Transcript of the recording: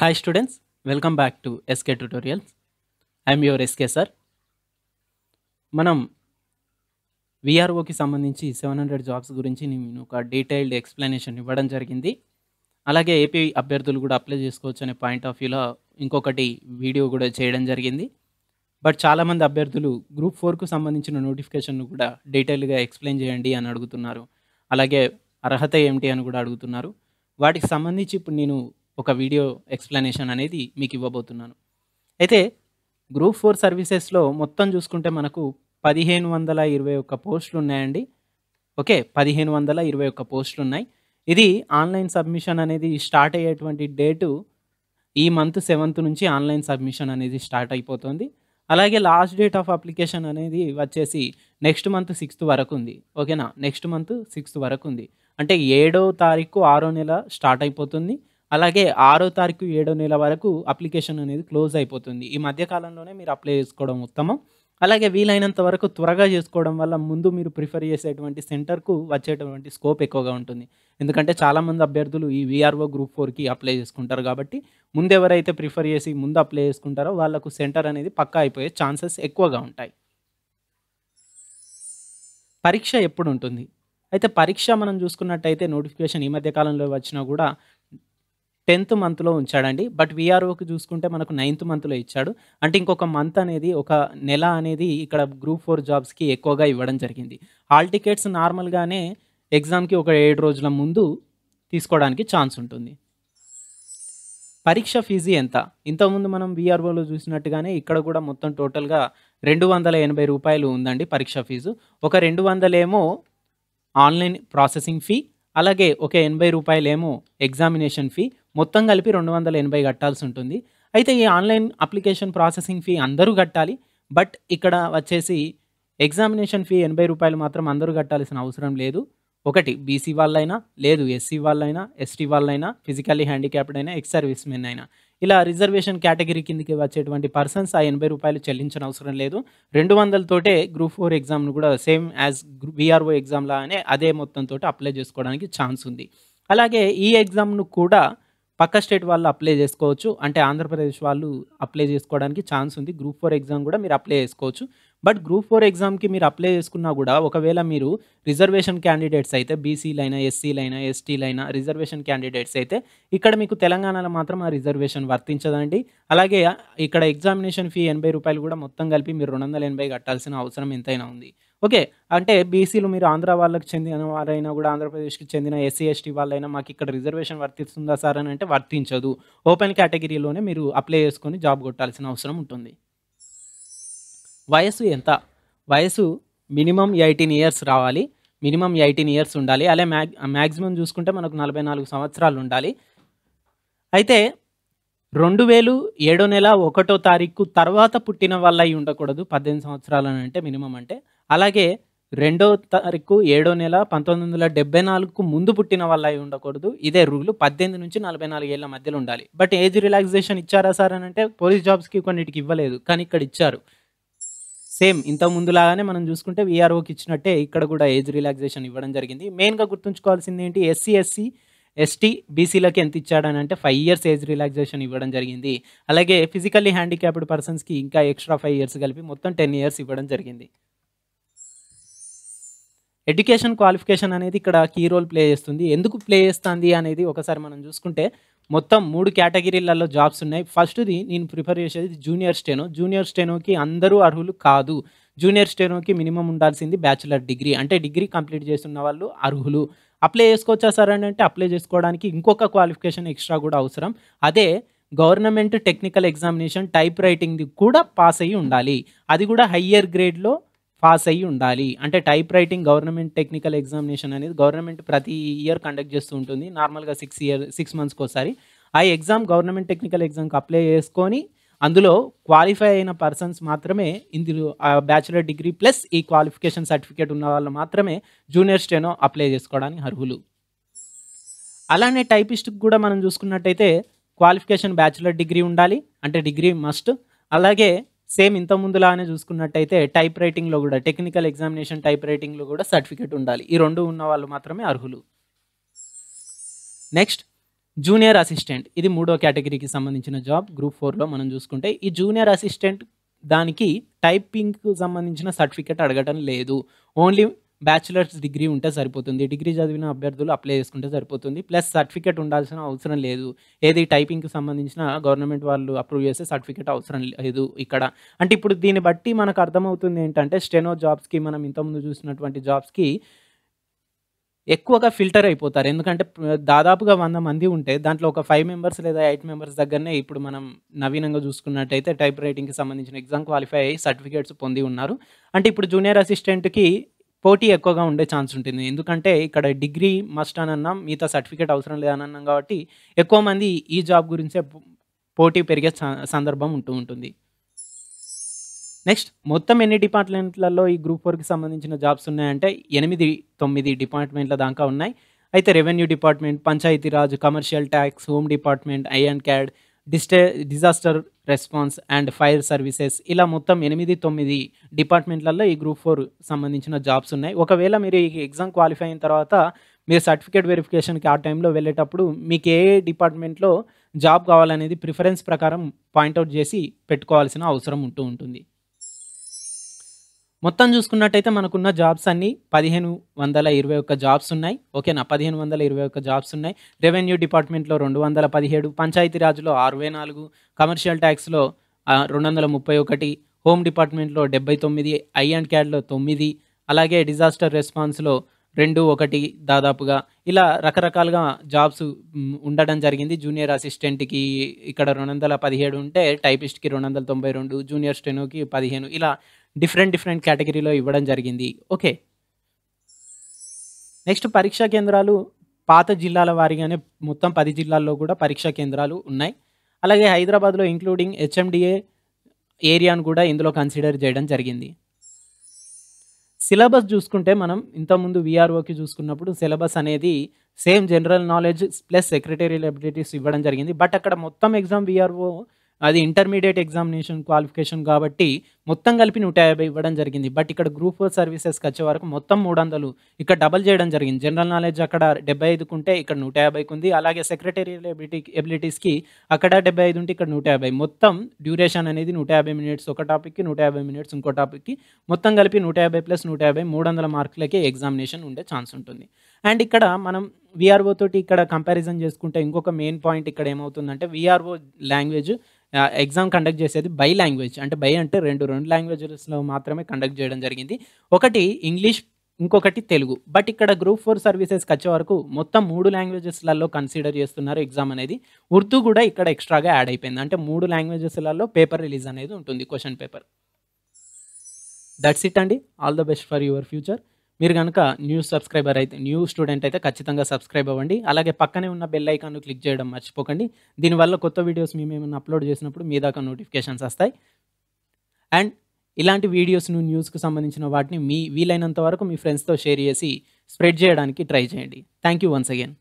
hi students welcome back to SK tutorials I am SK sir మనం విఆర్ఓకి సంబంధించి seven hundred jobs గురించి నేను ఒక డీటెయిల్డ్ ఎక్స్ప్లెనేషన్ ఇవ్వడం జరిగింది అలాగే ఏపీ అభ్యర్థులు కూడా అప్లై చేసుకోవచ్చు అనే పాయింట్ ఆఫ్ వ్యూలో ఇంకొకటి వీడియో కూడా చేయడం జరిగింది బట్ చాలామంది అభ్యర్థులు గ్రూప్ ఫోర్కు సంబంధించిన నోటిఫికేషన్ను కూడా డీటెయిల్గా ఎక్స్ప్లెయిన్ చేయండి అని అడుగుతున్నారు అలాగే అర్హత ఏమిటి అని కూడా అడుగుతున్నారు వాటికి సంబంధించి ఇప్పుడు నేను ఒక వీడియో ఎక్స్ప్లెనేషన్ అనేది మీకు ఇవ్వబోతున్నాను అయితే గ్రూప్ ఫోర్ సర్వీసెస్లో మొత్తం చూసుకుంటే మనకు పదిహేను వందల ఇరవై ఒక్క పోస్టులు ఉన్నాయండి ఓకే పదిహేను వందల ఇరవై ఒక్క పోస్టులు ఉన్నాయి ఇది ఆన్లైన్ సబ్మిషన్ అనేది స్టార్ట్ అయ్యేటువంటి డేటు ఈ మంత్ సెవెంత్ నుంచి ఆన్లైన్ సబ్మిషన్ అనేది స్టార్ట్ అయిపోతుంది అలాగే లాస్ట్ డేట్ ఆఫ్ అప్లికేషన్ అనేది వచ్చేసి నెక్స్ట్ మంత్ సిక్స్త్ వరకు ఉంది ఓకేనా నెక్స్ట్ మంత్ సిక్స్త్ వరకు ఉంది అంటే ఏడో తారీఖు ఆరో నెల స్టార్ట్ అయిపోతుంది అలాగే ఆరో తారీఖు ఏడో నెల వరకు అప్లికేషన్ అనేది క్లోజ్ అయిపోతుంది ఈ మధ్యకాలంలోనే మీరు అప్లై చేసుకోవడం ఉత్తమం అలాగే వీలైనంత వరకు త్వరగా చేసుకోవడం వల్ల ముందు మీరు ప్రిఫర్ చేసేటువంటి సెంటర్కు వచ్చేటువంటి స్కోప్ ఎక్కువగా ఉంటుంది ఎందుకంటే చాలామంది అభ్యర్థులు ఈ విఆర్ఓ గ్రూప్ ఫోర్కి అప్లై చేసుకుంటారు కాబట్టి ముందు ఎవరైతే ప్రిఫర్ చేసి ముందు అప్లై చేసుకుంటారో వాళ్ళకు సెంటర్ అనేది పక్కా అయిపోయే ఛాన్సెస్ ఎక్కువగా ఉంటాయి పరీక్ష ఎప్పుడు ఉంటుంది అయితే పరీక్ష మనం చూసుకున్నట్టయితే నోటిఫికేషన్ ఈ మధ్య కాలంలో వచ్చినా కూడా టెన్త్ మంత్లో ఉంచాడండి బట్ విఆర్ఓకి చూసుకుంటే మనకు నైన్త్ మంత్లో ఇచ్చాడు అంటే ఇంకొక మంత్ అనేది ఒక నెల అనేది ఇక్కడ గ్రూప్ ఫోర్ జాబ్స్కి ఎక్కువగా ఇవ్వడం జరిగింది హాల్ టికెట్స్ నార్మల్గానే ఎగ్జామ్కి ఒక ఏడు రోజుల ముందు తీసుకోవడానికి ఛాన్స్ ఉంటుంది పరీక్ష ఫీజు ఎంత ఇంతకుముందు మనం విఆర్ఓలో చూసినట్టుగానే ఇక్కడ కూడా మొత్తం టోటల్గా రెండు వందల ఎనభై రూపాయలు ఉందండి పరీక్ష ఫీజు ఒక రెండు వందలేమో ఆన్లైన్ ప్రాసెసింగ్ ఫీ అలాగే ఒక ఎనభై రూపాయలేమో ఎగ్జామినేషన్ ఫీ మొత్తం కలిపి రెండు వందల ఎనభై కట్టాల్సి ఉంటుంది అయితే ఈ ఆన్లైన్ అప్లికేషన్ ప్రాసెసింగ్ ఫీ అందరూ కట్టాలి బట్ ఇక్కడ వచ్చేసి ఎగ్జామినేషన్ ఫీ ఎనభై రూపాయలు మాత్రం అందరూ కట్టాల్సిన అవసరం లేదు ఒకటి బీసీ వాళ్ళైనా లేదు ఎస్సీ వాళ్ళైనా ఎస్టీ వాళ్ళైనా ఫిజికల్లీ హ్యాండిక్యాప్డ్ అయినా ఎక్స్ సర్వీస్ మెన్ అయినా ఇలా రిజర్వేషన్ కేటగిరీ కిందకి వచ్చేటువంటి పర్సన్స్ ఆ ఎనభై రూపాయలు చెల్లించిన అవసరం లేదు రెండు వందలతోటే గ్రూప్ ఫోర్ ఎగ్జామ్ను కూడా సేమ్ యాజ్ బీఆర్ఓ అనే అదే మొత్తంతో అప్లై చేసుకోవడానికి ఛాన్స్ ఉంది అలాగే ఈ ఎగ్జామ్ను కూడా పక్క స్టేట్ వాళ్ళు అప్లై చేసుకోవచ్చు అంటే ఆంధ్రప్రదేశ్ వాళ్ళు అప్లై చేసుకోవడానికి ఛాన్స్ ఉంది గ్రూప్ ఫోర్ ఎగ్జామ్ కూడా మీరు అప్లై చేసుకోవచ్చు బట్ గ్రూప్ ఫోర్ ఎగ్జామ్కి మీరు అప్లై చేసుకున్నా కూడా ఒకవేళ మీరు రిజర్వేషన్ క్యాండిడేట్స్ అయితే బీసీలైనా ఎస్సీలైనా ఎస్టీలైనా రిజర్వేషన్ క్యాండిడేట్స్ అయితే ఇక్కడ మీకు తెలంగాణలో మాత్రం ఆ రిజర్వేషన్ వర్తించదండి అలాగే ఇక్కడ ఎగ్జామినేషన్ ఫీ ఎనభై రూపాయలు కూడా మొత్తం కలిపి మీరు రెండు వందల ఎనభై కట్టాల్సిన అవసరం ఎంతైనా ఉంది ఓకే అంటే బీసీలు మీరు ఆంధ్ర వాళ్ళకి చెందిన వారైనా కూడా ఆంధ్రప్రదేశ్కి చెందిన ఎస్సీ ఎస్టీ వాళ్ళైనా మాకు ఇక్కడ రిజర్వేషన్ వర్తిస్తుందా సార్ అని అంటే వర్తించదు ఓపెన్ కేటగిరీలోనే మీరు అప్లై చేసుకొని జాబ్ కొట్టాల్సిన అవసరం ఉంటుంది వయసు ఎంత వయసు మినిమం ఎయిటీన్ ఇయర్స్ రావాలి మినిమం ఎయిటీన్ ఇయర్స్ ఉండాలి అలా మ్యాగ్ మ్యాక్సిమం చూసుకుంటే మనకు నలభై నాలుగు సంవత్సరాలు ఉండాలి అయితే రెండు వేలు ఏడో నెల ఒకటో తారీఖు తర్వాత పుట్టిన వాళ్ళ అయి ఉండకూడదు పద్దెనిమిది సంవత్సరాలు అని అంటే మినిమం అంటే అలాగే రెండో తారీఖు ఏడో నెల పంతొమ్మిది వందల డెబ్బై నాలుగుకు ముందు పుట్టిన వాళ్ళ అయి ఉండకూడదు ఇదే రూల్ పద్దెనిమిది నుంచి నలభై నాలుగు ఏళ్ళ మధ్యలో ఉండాలి బట్ ఏజ్ రిలాక్సేషన్ ఇచ్చారా సార్ అని అంటే పోలీస్ జాబ్స్కి కొన్నిటికి ఇవ్వలేదు కానీ ఇక్కడ ఇచ్చారు సేమ్ ఇంత ముందులాగానే మనం చూసుకుంటే వీఆర్ఓకి ఇచ్చినట్టే ఇక్కడ కూడా ఏజ్ రిలాక్సేషన్ ఇవ్వడం జరిగింది మెయిన్గా గుర్తుంచుకోవాల్సింది ఏంటి ఎస్సీ ఎస్సీ ఎస్టీ బీసీలకు ఎంత ఇచ్చాడని అంటే ఫైవ్ ఇయర్స్ ఏజ్ రిలాక్సేషన్ ఇవ్వడం జరిగింది అలాగే ఫిజికల్లీ హ్యాండిక్యాప్డ్ పర్సన్స్కి ఇంకా ఎక్స్ట్రా ఫైవ్ ఇయర్స్ కలిపి మొత్తం టెన్ ఇయర్స్ ఇవ్వడం జరిగింది ఎడ్యుకేషన్ క్వాలిఫికేషన్ అనేది ఇక్కడ కీ రోల్ ప్లే చేస్తుంది ఎందుకు ప్లే చేస్తుంది అనేది ఒకసారి మనం చూసుకుంటే మొత్తం మూడు కేటగిరీలలో జాబ్స్ ఉన్నాయి ఫస్ట్ది నేను ప్రిఫర్ చేసేది జూనియర్ స్టేనో జూనియర్ స్టేనోకి అందరూ అర్హులు కాదు జూనియర్ స్టేనోకి మినిమం ఉండాల్సింది బ్యాచులర్ డిగ్రీ అంటే డిగ్రీ కంప్లీట్ చేస్తున్న వాళ్ళు అర్హులు అప్లై చేసుకోవచ్చా సార్ అని అంటే అప్లై చేసుకోవడానికి ఇంకొక క్వాలిఫికేషన్ ఎక్స్ట్రా కూడా అవసరం అదే గవర్నమెంట్ టెక్నికల్ ఎగ్జామినేషన్ టైప్ రైటింగ్ది కూడా పాస్ అయ్యి ఉండాలి అది కూడా హయ్యర్ గ్రేడ్లో పాస్ అయ్యి ఉండాలి అంటే typewriting government technical examination అనేది గవర్నమెంట్ ప్రతి ఇయర్ కండక్ట్ చేస్తూ ఉంటుంది నార్మల్గా సిక్స్ ఇయర్ సిక్స్ మంత్స్కి ఒకసారి ఆ ఎగ్జామ్ గవర్నమెంట్ టెక్నికల్ ఎగ్జామ్కి అప్లై చేసుకొని అందులో క్వాలిఫై అయిన పర్సన్స్ మాత్రమే ఇందులో ఆ బ్యాచిలర్ డిగ్రీ ప్లస్ ఈ క్వాలిఫికేషన్ సర్టిఫికేట్ ఉన్న వాళ్ళు మాత్రమే జూనియర్ స్టేనో అప్లై చేసుకోవడానికి అర్హులు అలానే టైపిస్ట్కి కూడా మనం చూసుకున్నట్టయితే క్వాలిఫికేషన్ బ్యాచిలర్ డిగ్రీ ఉండాలి అంటే డిగ్రీ మస్ట్ అలాగే సేమ్ ఇంత ముందులానే చూసుకున్నట్టయితే టైప్ రైటింగ్లో కూడా టెక్నికల్ ఎగ్జామినేషన్ టైప్ రైటింగ్లో కూడా సర్టిఫికేట్ ఉండాలి ఈ రెండు ఉన్న వాళ్ళు మాత్రమే అర్హులు నెక్స్ట్ జూనియర్ అసిస్టెంట్ ఇది మూడో కేటగిరీకి సంబంధించిన జాబ్ గ్రూప్ ఫోర్లో మనం చూసుకుంటే ఈ జూనియర్ అసిస్టెంట్ దానికి టైపింగ్కు సంబంధించిన సర్టిఫికేట్ అడగటం లేదు ఓన్లీ బ్యాచులర్స్ డిగ్రీ ఉంటే సరిపోతుంది డిగ్రీ చదివిన అభ్యర్థులు అప్లై చేసుకుంటే సరిపోతుంది ప్లస్ సర్టిఫికేట్ ఉండాల్సిన అవసరం లేదు ఏది టైపింగ్కి సంబంధించిన గవర్నమెంట్ వాళ్ళు అప్రూవ్ చేసే సర్టిఫికేట్ అవసరం లేదు ఇక్కడ అంటే ఇప్పుడు దీన్ని బట్టి మనకు అర్థమవుతుంది ఏంటంటే స్టెనో జాబ్స్కి మనం ఇంతకుముందు చూసినటువంటి జాబ్స్కి ఎక్కువగా ఫిల్టర్ అయిపోతారు ఎందుకంటే దాదాపుగా వంద మంది ఉంటే దాంట్లో ఒక ఫైవ్ మెంబర్స్ లేదా ఎయిట్ మెంబర్స్ దగ్గరనే ఇప్పుడు మనం నవీనంగా చూసుకున్నట్టయితే టైప్ రైటింగ్కి సంబంధించిన ఎగ్జామ్ క్వాలిఫై అయ్యి సర్టిఫికేట్స్ పొంది ఉన్నారు అంటే ఇప్పుడు జూనియర్ అసిస్టెంట్కి పోటీ ఎక్కువగా ఉండే ఛాన్స్ ఉంటుంది ఎందుకంటే ఇక్కడ డిగ్రీ మస్ట్ అని అన్నాం మిగతా సర్టిఫికేట్ అవసరం లేదని అన్నాం కాబట్టి ఎక్కువ మంది ఈ జాబ్ గురించే పోటీ పెరిగే సందర్భం ఉంటూ ఉంటుంది నెక్స్ట్ మొత్తం ఎన్ని డిపార్ట్మెంట్లలో ఈ గ్రూప్ ఫోర్కి సంబంధించిన జాబ్స్ ఉన్నాయంటే ఎనిమిది తొమ్మిది డిపార్ట్మెంట్ల దాకా ఉన్నాయి అయితే revenue department Panchayati Raj commercial tax home department I and CAD డిస్టే disaster response and fire services ఇలా మొత్తం ఎనిమిది తొమ్మిది డిపార్ట్మెంట్లలో ఈ గ్రూప్ ఫోర్ సంబంధించిన జాబ్స్ ఉన్నాయి ఒకవేళ మీరు ఈ ఎగ్జామ్ క్వాలిఫై అయిన తర్వాత మీరు సర్టిఫికేట్ వెరిఫికేషన్కి ఆ టైంలో వెళ్ళేటప్పుడు మీకు ఏ డిపార్ట్మెంట్లో జాబ్ కావాలనేది ప్రిఫరెన్స్ ప్రకారం పాయింట్అవుట్ చేసి పెట్టుకోవాల్సిన అవసరం ఉంటూ ఉంటుంది మొత్తం చూసుకున్నట్టయితే మనకున్న జాబ్స్ అన్నీ పదిహేను వందల ఇరవై ఒక్క జాబ్స్ ఉన్నాయి ఓకేనా పదిహేను వందల ఇరవై ఒక్క జాబ్స్ ఉన్నాయి రెవెన్యూ డిపార్ట్మెంట్లో రెండు వందల పదిహేడు పంచాయతీరాజ్లో అరవై నాలుగు కమర్షియల్ ట్యాక్స్లో రెండు వందల ముప్పై ఒకటి హోమ్ డిపార్ట్మెంట్లో డెబ్బై తొమ్మిది ఐ అండ్ క్యాడ్లో తొమ్మిది అలాగే డిజాస్టర్ రెస్పాన్స్లో రెండు ఒకటి దాదాపుగా ఇలా రకరకాలుగా జాబ్స్ ఉండడం జరిగింది జూనియర్ అసిస్టెంట్కి ఇక్కడ రెండు వందల పదిహేడు ఉంటే టైపిస్ట్కి రెండు వందల తొంభై రెండు జూనియర్ స్టెనోకి పదిహేను ఇలా డిఫరెంట్ డిఫరెంట్ కేటగిరీలో ఇవ్వడం జరిగింది ఓకే నెక్స్ట్ పరీక్షా కేంద్రాలు పాత జిల్లాల వారిగానే మొత్తం పది జిల్లాల్లో కూడా పరీక్షా కేంద్రాలు ఉన్నాయి అలాగే హైదరాబాద్లో ఇంక్లూడింగ్ హెచ్ఎండిఏ ఏరియాను కూడా ఇందులో కన్సిడర్ చేయడం జరిగింది సిలబస్ చూసుకుంటే మనం ఇంతకుముందు విఆర్ఓకి చూసుకున్నప్పుడు సిలబస్ అనేది same general knowledge plus secretarial abilities ఇవ్వడం జరిగింది బట్ అక్కడ మొత్తం ఎగ్జామ్ విఆర్ఓ అది ఇంటర్మీడియట్ ఎగ్జామినేషన్ క్వాలిఫికేషన్ కాబట్టి మొత్తం కలిపి నూట యాభై ఇవ్వడం జరిగింది బట్ ఇక్కడ గ్రూప్ ఫోర్ సర్వీసెస్కి వచ్చే వరకు మొత్తం మూడు వందలు ఇక్కడ డబల్ చేయడం జరిగింది జనరల్ నాలెడ్జ్ అక్కడ డెబ్బై ఐదుకు ఉంటే ఇక్కడ నూట యాభైకి ఉంది అలాగే సెక్రటరీ ఎబిలిటీ ఎబిలిటీస్కి అక్కడ డెబ్బై ఐదు ఉంటే ఇక్కడ నూట యాభై మొత్తం డ్యూరేషన్ అనేది నూట యాభై మినిట్స్ ఒక టాపిక్కి నూట యాభై మినిట్స్ ఇంకో టాపిక్కి మొత్తం కలిపి నూట యాభై ప్లస్ నూట యాభై మూడు వందల మార్కులకే ఎగ్జామినేషన్ ఉండే ఛాన్స్ ఉంటుంది అండ్ ఇక్కడ మనం విఆర్ఓ తోటి ఇక్కడ కంపారిజన్ చేసుకుంటే ఇంకొక మెయిన్ పాయింట్ ఇక్కడ ఏమవుతుందంటే విఆర్ఓ లాంగ్వేజ్ ఎగ్జామ్ కండక్ట్ చేసేది బై లాంగ్వేజ్ అంటే బై అంటే రెండు రెండు లాంగ్వేజెస్లో మాత్రమే కండక్ట్ చేయడం జరిగింది ఒకటి ఇంగ్లీష్ ఇంకొకటి తెలుగు బట్ ఇక్కడ గ్రూప్ ఫోర్ సర్వీసెస్కి వచ్చే వరకు మొత్తం మూడు లాంగ్వేజెస్లలో కన్సిడర్ చేస్తున్నారు ఎగ్జామ్ అనేది ఉర్దూ కూడా ఇక్కడ ఎక్స్ట్రాగా యాడ్ అయిపోయింది అంటే మూడు లాంగ్వేజెస్లలో పేపర్ రిలీజ్ అనేది ఉంటుంది క్వశ్చన్ పేపర్ దట్స్ ఇట్ అండి all the best for your future మీరు కనుక న్యూ సబ్స్క్రైబర్ అయితే న్యూ స్టూడెంట్ అయితే ఖచ్చితంగా సబ్స్క్రైబ్ అవ్వండి అలాగే పక్కనే ఉన్న బెల్ ఐకాన్ను క్లిక్ చేయడం మర్చిపోకండి దీనివల్ల కొత్త వీడియోస్ మేము ఏమైనా అప్లోడ్ చేసినప్పుడు మీ దాకా నోటిఫికేషన్స్ వస్తాయి అండ్ ఇలాంటి వీడియోస్ను న్యూస్కు సంబంధించిన వాటిని మీ వీలైనంత వరకు మీ ఫ్రెండ్స్తో షేర్ చేసి స్ప్రెడ్ చేయడానికి ట్రై చేయండి థ్యాంక్ యూ వన్స్ అగైన్